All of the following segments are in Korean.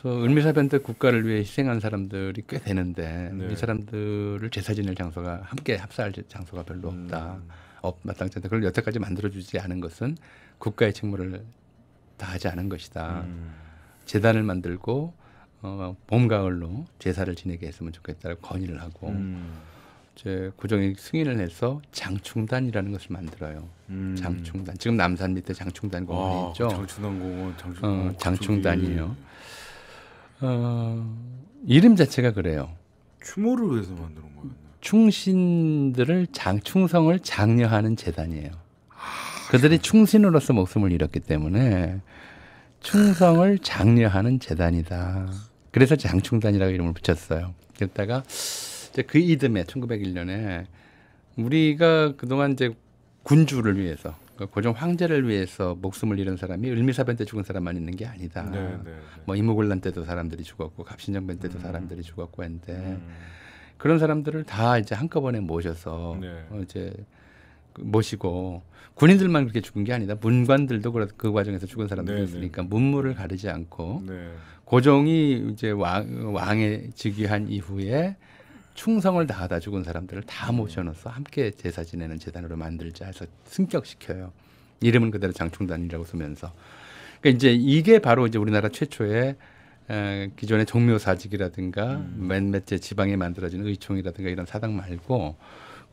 그래서 을미사변때 국가를 위해 희생한 사람들이 꽤 되는데 네. 이 사람들을 제사 지낼 장소가 함께 합사할 장소가 별로 음. 없다. 음. 업 마땅치 않다. 그걸 여태까지 만들어주지 않은 것은 국가의 책무를 다하지 않은 것이다. 음. 재단을 만들고 어, 봄 가을로 제사를 지내게 했으면 좋겠다고 건의를 하고 음. 이제 구정이 승인을 해서 장충단이라는 것을 만들어요. 음. 장충단 지금 남산 밑에 장충단 공원이 있죠. 장충단 공원, 장충, 어, 어 장충단이에요. 어, 이름 자체가 그래요. 추모를 위해서 만드는 거예요. 충신들을 장충성을 장려하는 재단이에요. 아, 그들이 충신으로서 목숨을 잃었기 때문에 충성을 장려하는 재단이다. 그래서 장충단이라고 이름을 붙였어요. 그랬다가 그 이듬해 1901년에 우리가 그동안 이제 군주를 위해서 그러니까 고종 황제를 위해서 목숨을 잃은 사람이 을미사변 때 죽은 사람만 있는 게 아니다. 네, 네, 네. 뭐 이모곤란 때도 사람들이 죽었고 갑신정변 때도 음. 사람들이 죽었고 했는데 음. 그런 사람들을 다 이제 한꺼번에 모셔서 네. 어, 이제 그 모시고 군인들만 그렇게 죽은 게 아니다. 문관들도 그, 그 과정에서 죽은 사람들이 네, 네. 있으니까 문물을 가리지 않고 고종이 이제 왕, 왕에 즉위한 이후에 충성을 다하다 죽은 사람들을 다 네. 모셔놓아서 함께 제사 지내는 재단으로 만들자 해서 승격시켜요. 이름은 그대로 장충단이라고 쓰면서 그러니까 이제 이게 바로 이제 우리나라 최초의 기존의 종묘사직이라든가 음. 몇몇째 지방에 만들어진 의총이라든가 이런 사당 말고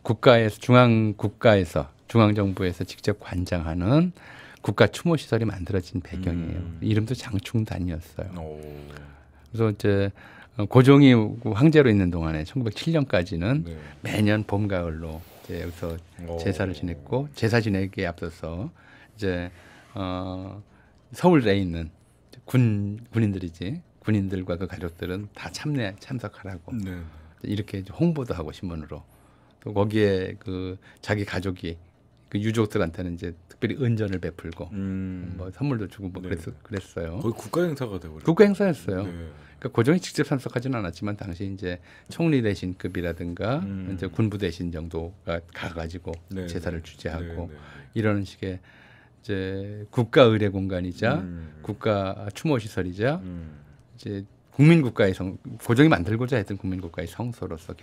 국가에서 중앙 국가에서 중앙 정부에서 직접 관장하는 국가 추모 시설이 만들어진 배경이에요. 음. 이름도 장충단이었어요. 그래서 이제 어, 고종이 황제로 있는 동안에 1907년까지는 네. 매년 봄 가을로 이제 여기서 제사를 지냈고 제사 지내기에 앞서서 이제 어, 서울에 있는 군 군인들이지 군인들과 그 가족들은 다 참내 참석하라고 네. 이렇게 홍보도 하고 신문으로 또 거기에 그 자기 가족이 그 유족들한테는 이제 특별히 은전을 베풀고 음. 뭐 선물도 주고 뭐 네. 그랬, 그랬어요. 거의 국가 행사가 되고 국가 행사였어요. 네. 그러니까 고종이 직접 참석하지는 않았지만 당시 이제 총리 대신급이라든가 음. 이제 군부 대신 정도가 가가지고 네, 네. 제사를 주재하고 네, 네, 이런 식의 이제 국가 의례 공간이자 음. 국가 추모 시설이자 음. 이제 국민국가의 성 고종이 만들고자 했던 국민국가의 성소로서